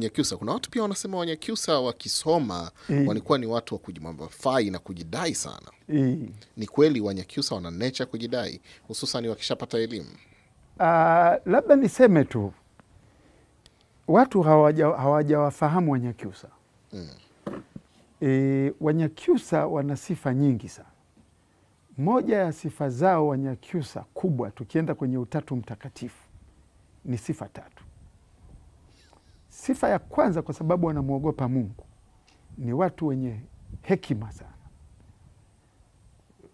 Wanyakyusa. Kuna watu pia wanasema Wanyakyusa wakisoma mm. walikuwa ni watu wa kujimambafai na kujidai sana mm. Ni kweli Wanyakyusa wana nature kujidai, hususan wakishapata elimu? Uh, labda niseme tu watu hawajawafahamu hawaja Wanyakyusa mm. E, Wanyakyusa wana sifa nyingi sana. Moja ya sifa zao Wanyakyusa kubwa, tukienda kwenye Utatu Mtakatifu, ni sifa tatu. Sifa ya kwanza, kwa sababu wanamwogopa Mungu, ni watu wenye hekima sana,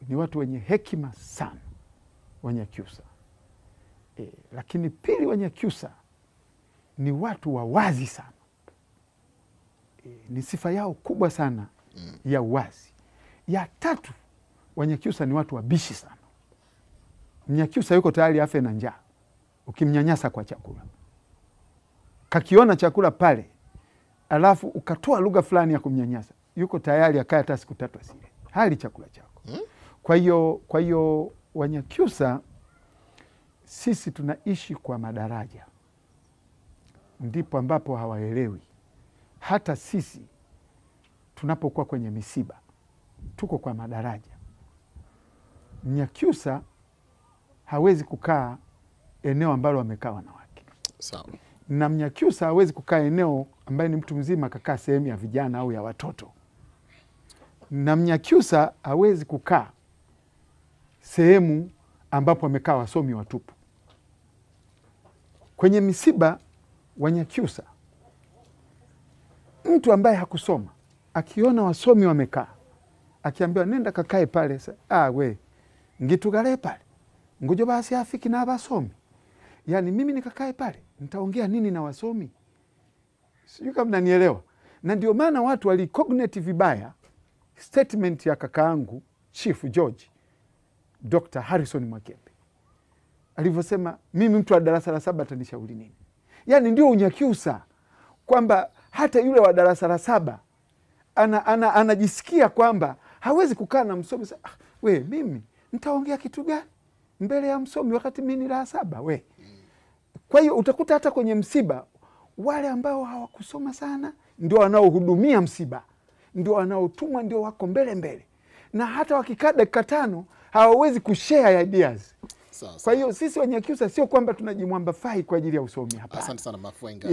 ni watu wenye hekima sana, Wanyakyusa. E, lakini pili, Wanyakyusa ni watu wa wazi sana. E, ni sifa yao kubwa sana ya uwazi. Ya tatu, Wanyakyusa ni watu wabishi sana. Mnyakyusa yuko tayari afe na njaa ukimnyanyasa kwa chakula kakiona chakula pale, alafu ukatoa lugha fulani ya kumnyanyasa, yuko tayari akaya hata siku tatu asile hali chakula chako. Hmm? Kwa hiyo kwa hiyo Wanyakyusa sisi tunaishi kwa madaraja, ndipo ambapo hawaelewi. Hata sisi tunapokuwa kwenye misiba tuko kwa madaraja. Mnyakyusa hawezi kukaa eneo ambalo wamekaa wanawake. Sawa na Mnyakyusa hawezi kukaa eneo ambaye ni mtu mzima akakaa sehemu ya vijana au ya watoto, na Mnyakyusa hawezi kukaa sehemu ambapo wamekaa wasomi watupu. Kwenye misiba Wanyakyusa, mtu ambaye hakusoma akiona wasomi wamekaa, akiambiwa nenda kakae pale, ah, we ngitugale pale ngujo basi afiki na abasomi yaani mimi nikakae pale nitaongea nini na wasomi? Sijui kama nanielewa Na ndio maana watu walicognate vibaya statement ya kaka kakaangu Chief George Dr. Harrison Mwakyembe alivyosema, mimi mtu wa darasa la saba atanishauri nini? Yaani ndio unyakyusa kwamba hata yule wa darasa la saba anajisikia ana, ana, kwamba hawezi kukaa na msomi. Ah, we mimi ntaongea kitu gani mbele ya msomi wakati mi ni la saba wee kwa hiyo utakuta hata kwenye msiba wale ambao hawakusoma sana ndio wanaohudumia msiba, ndio wanaotumwa, ndio wako mbele mbele, na hata wakikaa dakika tano hawawezi kushea ideas. Kwa hiyo sisi wenye KIUSA sio kwamba tunajimwamba fai kwa ajili ya usomi, hapa Asante sana Mafwenga.